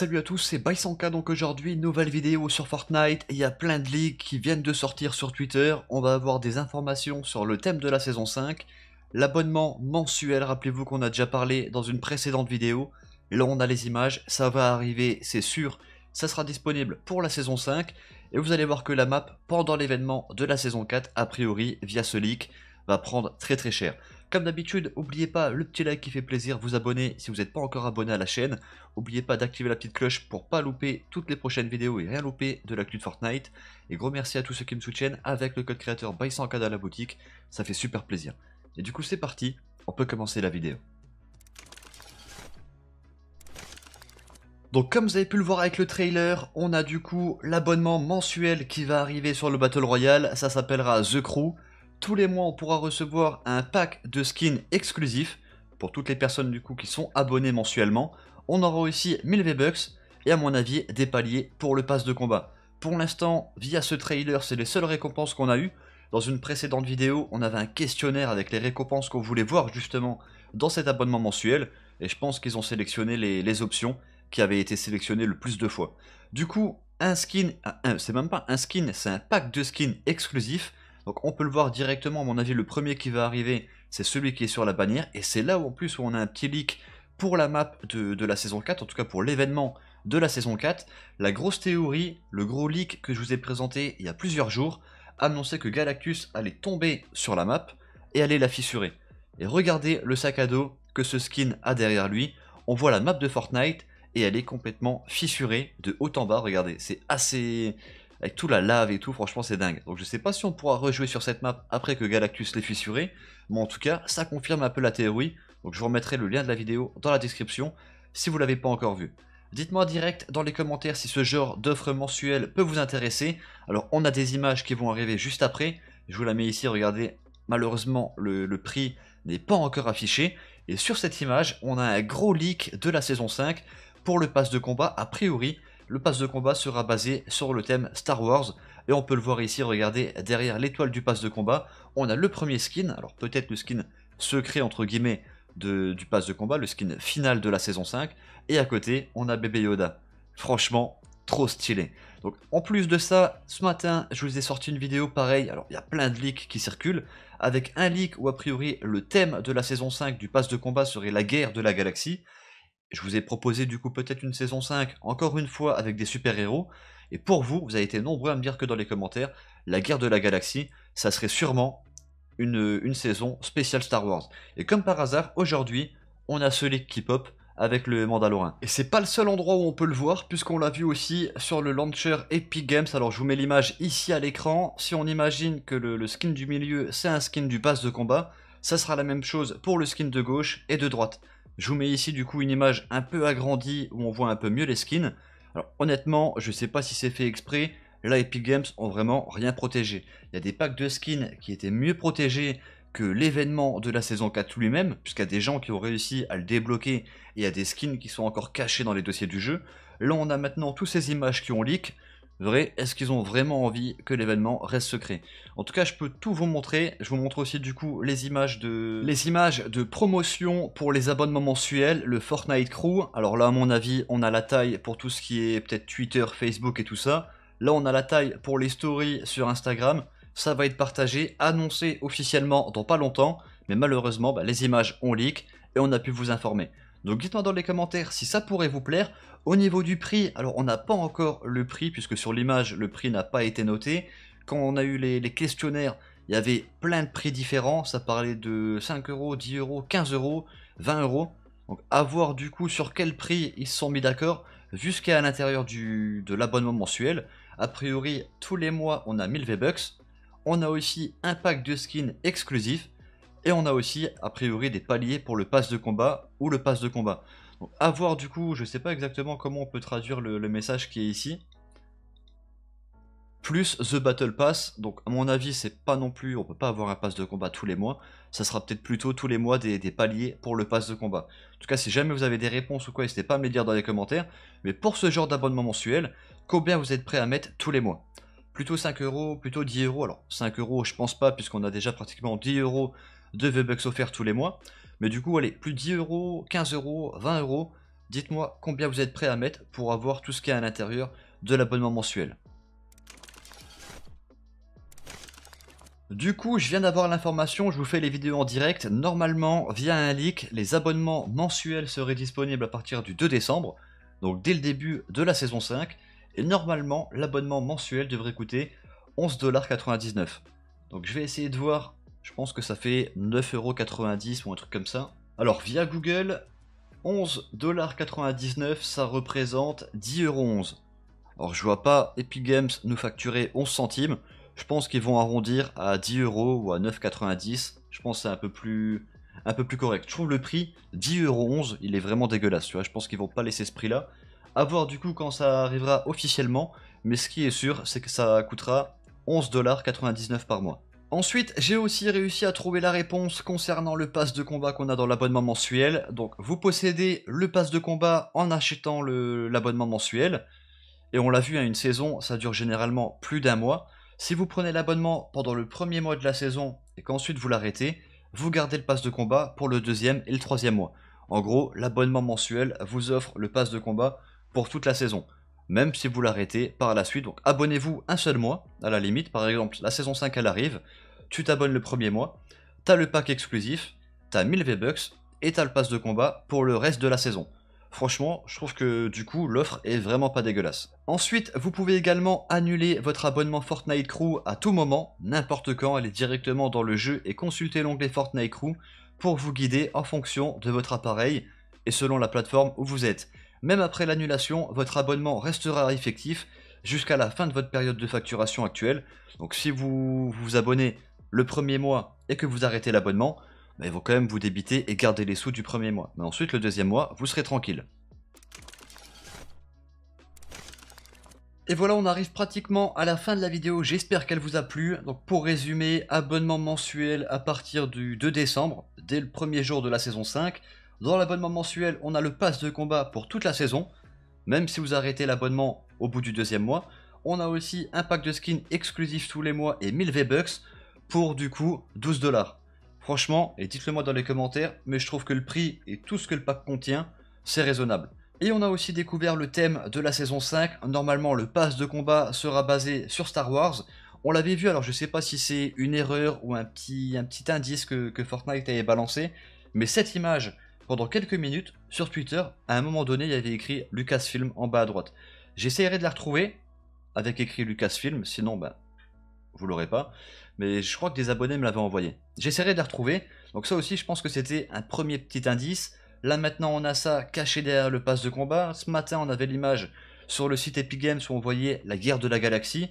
Salut à tous, c'est Baisanka donc aujourd'hui, nouvelle vidéo sur Fortnite, il y a plein de leaks qui viennent de sortir sur Twitter, on va avoir des informations sur le thème de la saison 5, l'abonnement mensuel, rappelez-vous qu'on a déjà parlé dans une précédente vidéo, là on a les images, ça va arriver, c'est sûr, ça sera disponible pour la saison 5, et vous allez voir que la map, pendant l'événement de la saison 4, a priori, via ce leak, va prendre très très cher. Comme d'habitude, n'oubliez pas le petit like qui fait plaisir, vous abonner si vous n'êtes pas encore abonné à la chaîne. N'oubliez pas d'activer la petite cloche pour pas louper toutes les prochaines vidéos et rien louper de l'actu de Fortnite. Et gros merci à tous ceux qui me soutiennent avec le code créateur by 100 à la boutique, ça fait super plaisir. Et du coup c'est parti, on peut commencer la vidéo. Donc comme vous avez pu le voir avec le trailer, on a du coup l'abonnement mensuel qui va arriver sur le Battle Royale, ça s'appellera The Crew tous les mois, on pourra recevoir un pack de skins exclusif pour toutes les personnes du coup qui sont abonnées mensuellement. On aura aussi 1000 V-Bucks et à mon avis des paliers pour le pass de combat. Pour l'instant, via ce trailer, c'est les seules récompenses qu'on a eues. Dans une précédente vidéo, on avait un questionnaire avec les récompenses qu'on voulait voir justement dans cet abonnement mensuel, et je pense qu'ils ont sélectionné les, les, options qui avaient été sélectionnées le plus de fois. Du coup, un skin, c'est même pas un skin, c'est un pack de skins exclusif donc on peut le voir directement, à mon avis, le premier qui va arriver, c'est celui qui est sur la bannière. Et c'est là en plus où on a un petit leak pour la map de, de la saison 4, en tout cas pour l'événement de la saison 4. La grosse théorie, le gros leak que je vous ai présenté il y a plusieurs jours, annonçait que Galactus allait tomber sur la map et allait la fissurer. Et regardez le sac à dos que ce skin a derrière lui. On voit la map de Fortnite et elle est complètement fissurée de haut en bas. Regardez, c'est assez, avec tout la lave et tout, franchement c'est dingue. Donc je sais pas si on pourra rejouer sur cette map après que Galactus l'ait fissuré, mais en tout cas ça confirme un peu la théorie, donc je vous remettrai le lien de la vidéo dans la description si vous l'avez pas encore vu. Dites-moi direct dans les commentaires si ce genre d'offre mensuelle peut vous intéresser. Alors on a des images qui vont arriver juste après, je vous la mets ici, regardez, malheureusement le, le prix n'est pas encore affiché, et sur cette image on a un gros leak de la saison 5 pour le pass de combat a priori, le pass de combat sera basé sur le thème Star Wars. Et on peut le voir ici, regardez, derrière l'étoile du pass de combat, on a le premier skin, alors peut-être le skin secret entre guillemets du pass de combat, le skin final de la saison 5. Et à côté, on a Bébé Yoda. Franchement, trop stylé. Donc en plus de ça, ce matin, je vous ai sorti une vidéo pareille, alors il y a plein de leaks qui circulent, avec un leak où a priori le thème de la saison 5 du pass de combat serait la guerre de la galaxie, je vous ai proposé du coup peut-être une saison 5, encore une fois avec des super-héros, et pour vous, vous avez été nombreux à me dire que dans les commentaires, la guerre de la galaxie, ça serait sûrement une, saison spéciale Star Wars. Et comme par hasard, aujourd'hui, on a ce leak qui pop avec le Mandalorian. Et c'est pas le seul endroit où on peut le voir, puisqu'on l'a vu aussi sur le launcher Epic Games. Alors je vous mets l'image ici à l'écran. Si on imagine que le, le skin du milieu, c'est un skin du pass de combat, ça sera la même chose pour le skin de gauche et de droite. Je vous mets ici du coup une image un peu agrandie où on voit un peu mieux les skins. Alors honnêtement, je ne sais pas si c'est fait exprès, là Epic Games ont vraiment rien protégé. Il y a des packs de skins qui étaient mieux protégés que l'événement de la saison 4 lui-même, puisqu'il y a des gens qui ont réussi à le débloquer et il y a des skins qui sont encore cachés dans les dossiers du jeu. Là on a maintenant toutes ces images qui ont leak, vrai, est-ce qu'ils ont vraiment envie que l'événement reste secret En tout cas, je peux tout vous montrer. Je vous montre aussi du coup les images de les images de promotion pour les abonnements mensuels, le Fortnite Crew. Alors là, à mon avis, on a la taille pour tout ce qui est peut-être Twitter, Facebook et tout ça. Là, on a la taille pour les stories sur Instagram. Ça va être partagé, annoncé officiellement dans pas longtemps. Mais malheureusement, bah, les images ont leak et on a pu vous informer. Donc dites-moi dans les commentaires si ça pourrait vous plaire. Au niveau du prix, alors on n'a pas encore le prix, puisque sur l'image, le prix n'a pas été noté. Quand on a eu les, questionnaires, il y avait plein de prix différents. Ça parlait de 5 euros, 10 euros, 15 euros, 20 euros. Donc à voir du coup sur quel prix ils se sont mis d'accord jusqu'à l'intérieur de l'abonnement mensuel. A priori, tous les mois, on a 1000 V-Bucks. On a aussi un pack de skins exclusifs. Et on a aussi, a priori, des paliers pour le pass de combat ou le pass de combat. Donc, à voir du coup, je ne sais pas exactement comment on peut traduire le, message qui est ici. Plus The Battle Pass, donc à mon avis, c'est pas non plus, on peut pas avoir un pass de combat tous les mois. Ça sera peut-être plutôt tous les mois des, paliers pour le pass de combat. En tout cas, si jamais vous avez des réponses ou quoi, n'hésitez pas à me les dire dans les commentaires. Mais pour ce genre d'abonnement mensuel, combien vous êtes prêt à mettre tous les mois Plutôt 5 euros, plutôt 10 euros. Alors 5 euros, je pense pas, puisqu'on a déjà pratiquement 10 euros de V-Bucks offerts tous les mois. Mais du coup, allez, plus 10 euros, 15 euros, 20 euros, dites-moi combien vous êtes prêt à mettre pour avoir tout ce qu'il y a à l'intérieur de l'abonnement mensuel. Du coup, je viens d'avoir l'information, je vous fais les vidéos en direct. Normalement, via un leak, les abonnements mensuels seraient disponibles à partir du 2 décembre, donc dès le début de la saison 5. Et normalement, l'abonnement mensuel devrait coûter 11,99$. Donc je vais essayer de voir je pense que ça fait 9,90€ ou un truc comme ça. Alors via Google, 11,99$, ça représente 10,11€. Alors je vois pas Epic Games nous facturer 11 centimes. Je pense qu'ils vont arrondir à 10 ou à 9,90€. Je pense que c'est un peu plus un peu plus correct. Je trouve le prix 10,11€, il est vraiment dégueulasse. je pense qu'ils vont pas laisser ce prix-là. A voir du coup quand ça arrivera officiellement. Mais ce qui est sûr, c'est que ça coûtera 11,99$ par mois. Ensuite, j'ai aussi réussi à trouver la réponse concernant le pass de combat qu'on a dans l'abonnement mensuel. Donc, vous possédez le pass de combat en achetant l'abonnement mensuel. Et on l'a vu, à hein, une saison, ça dure généralement plus d'un mois. Si vous prenez l'abonnement pendant le premier mois de la saison et qu'ensuite vous l'arrêtez, vous gardez le pass de combat pour le deuxième et le troisième mois. En gros, l'abonnement mensuel vous offre le pass de combat pour toute la saison même si vous l'arrêtez par la suite. Donc abonnez-vous un seul mois, à la limite. Par exemple, la saison 5, elle arrive, tu t'abonnes le premier mois, t'as le pack exclusif, t'as 1000 V-Bucks et t'as le pass de combat pour le reste de la saison. Franchement, je trouve que du coup, l'offre est vraiment pas dégueulasse. Ensuite, vous pouvez également annuler votre abonnement Fortnite Crew à tout moment, n'importe quand, allez directement dans le jeu et consultez l'onglet Fortnite Crew pour vous guider en fonction de votre appareil et selon la plateforme où vous êtes. Même après l'annulation, votre abonnement restera effectif jusqu'à la fin de votre période de facturation actuelle. Donc si vous vous abonnez le premier mois et que vous arrêtez l'abonnement, bah, ils vont quand même vous débiter et garder les sous du premier mois. Mais ensuite, le deuxième mois, vous serez tranquille. Et voilà, on arrive pratiquement à la fin de la vidéo, j'espère qu'elle vous a plu. Donc pour résumer, abonnement mensuel à partir du 2 décembre, dès le premier jour de la saison 5, dans l'abonnement mensuel, on a le pass de combat pour toute la saison, même si vous arrêtez l'abonnement au bout du deuxième mois. On a aussi un pack de skins exclusif tous les mois et 1000 V-Bucks pour du coup 12 dollars. Franchement, et dites-le moi dans les commentaires, mais je trouve que le prix et tout ce que le pack contient, c'est raisonnable. Et on a aussi découvert le thème de la saison 5. Normalement, le pass de combat sera basé sur Star Wars. On l'avait vu, alors je ne sais pas si c'est une erreur ou un petit, un petit indice que, Fortnite avait balancé, mais cette image pendant quelques minutes sur Twitter. À un moment donné, il y avait écrit Lucasfilm en bas à droite. J'essaierai de la retrouver avec écrit Lucasfilm, sinon bah, vous l'aurez pas. Mais je crois que des abonnés me l'avaient envoyé. J'essaierai de la retrouver. Donc ça aussi, je pense que c'était un premier petit indice. Là maintenant, on a ça caché derrière le pass de combat. Ce matin, on avait l'image sur le site Epic Games où on voyait la guerre de la galaxie.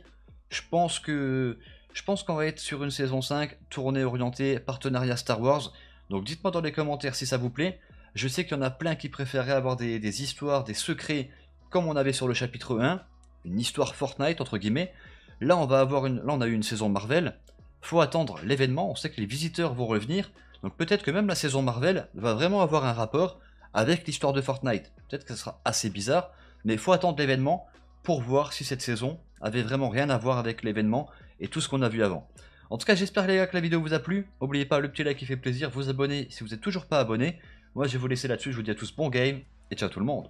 Je pense que je pense qu'on va être sur une saison 5 tournée orientée partenariat Star Wars. Donc dites-moi dans les commentaires si ça vous plaît. Je sais qu'il y en a plein qui préféraient avoir des, histoires, des secrets, comme on avait sur le chapitre 1, une histoire Fortnite, entre guillemets. Là, on va avoir une, là, on a eu une saison Marvel. Faut attendre l'événement, on sait que les visiteurs vont revenir. Donc peut-être que même la saison Marvel va vraiment avoir un rapport avec l'histoire de Fortnite. Peut-être que ce sera assez bizarre, mais faut attendre l'événement pour voir si cette saison avait vraiment rien à voir avec l'événement et tout ce qu'on a vu avant. En tout cas, j'espère les gars que la vidéo vous a plu. N'oubliez pas le petit like qui fait plaisir, vous abonner si vous n'êtes toujours pas abonné. Moi, je vais vous laisser là-dessus. Je vous dis à tous bon game et ciao tout le monde.